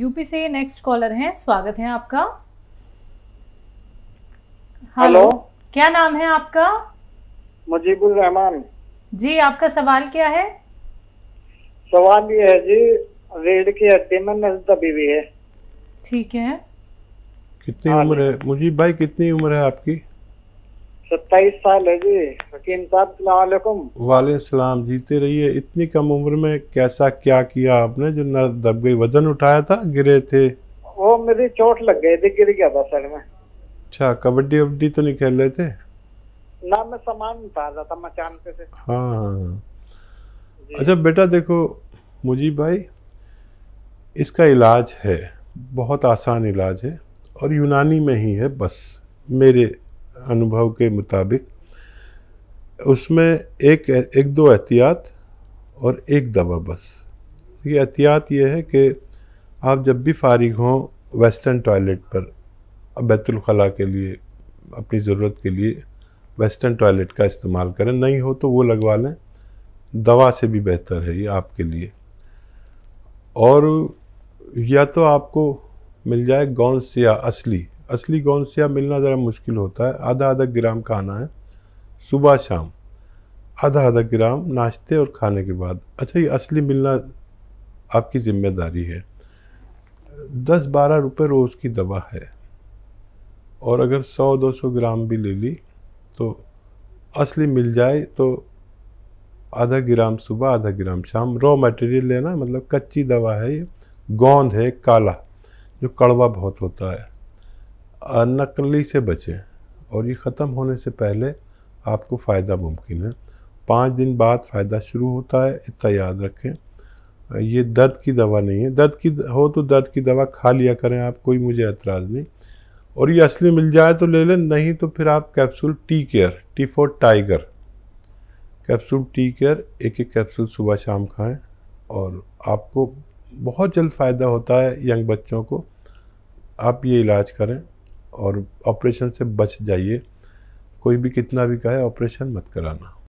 UP से next collar हैं स्वागत है आपका हेलो क्या नाम है आपका मुजीबुल रहमान जी आपका सवाल क्या है सवाल ये है जी रेड की हड्डी में नस दबी हुई है ठीक है कितनी हाँ उम्र है मुजीब भाई कितनी उम्र है आपकी सत्ताईस साल है जी हकीम साहब सलामकुम वाले सलाम जीते रहिए इतनी कम उम्र में कैसा क्या किया आपने जो न दब गई वजन उठाया था गिरे थे वो मेरी चोट लग गई थी गिर गया था सर में अच्छा कबड्डी वबड्डी तो नहीं खेल रहे थे ना मैं सामान उठा रहा था मचान पे से हाँ, हाँ, हाँ। अच्छा बेटा देखो मुजीब भाई इसका इलाज है बहुत आसान इलाज है और यूनानी में ही है बस मेरे अनुभव के मुताबिक उसमें एक एक दो एहतियात और एक दवा बस ये एहतियात ये है कि आप जब भी फारिग हों वेस्टर्न टॉयलेट पर बैतुलखला के लिए अपनी ज़रूरत के लिए वेस्टर्न टॉयलेट का इस्तेमाल करें नहीं हो तो वो लगवा लें दवा से भी बेहतर है ये आपके लिए और या तो आपको मिल जाए गौन सिया असली असली गौनसिया मिलना ज़रा मुश्किल होता है आधा आधा ग्राम खाना है सुबह शाम आधा आधा ग्राम नाश्ते और खाने के बाद अच्छा ये असली मिलना आपकी ज़िम्मेदारी है दस बारह रुपये रोज़ की दवा है और अगर सौ दो सौ ग्राम भी ले ली तो असली मिल जाए तो आधा ग्राम सुबह आधा ग्राम शाम रॉ मटेरियल लेना मतलब कच्ची दवा है ये गोंद है काला जो कड़वा बहुत होता है नकली से बचें और ये ख़त्म होने से पहले आपको फ़ायदा मुमकिन है पाँच दिन बाद फ़ायदा शुरू होता है इतना याद रखें ये दर्द की दवा नहीं है दर्द की हो तो दर्द की दवा खा लिया करें आप कोई मुझे एतराज़ नहीं और ये असली मिल जाए तो ले लें नहीं तो फिर आप capsule T care T for tiger capsule T care एक एक कैप्सूल सुबह शाम खाएं और आपको बहुत जल्द फ़ायदा होता है यंग बच्चों को आप ये इलाज करें और ऑपरेशन से बच जाइए कोई भी कितना भी कहे ऑपरेशन मत कराना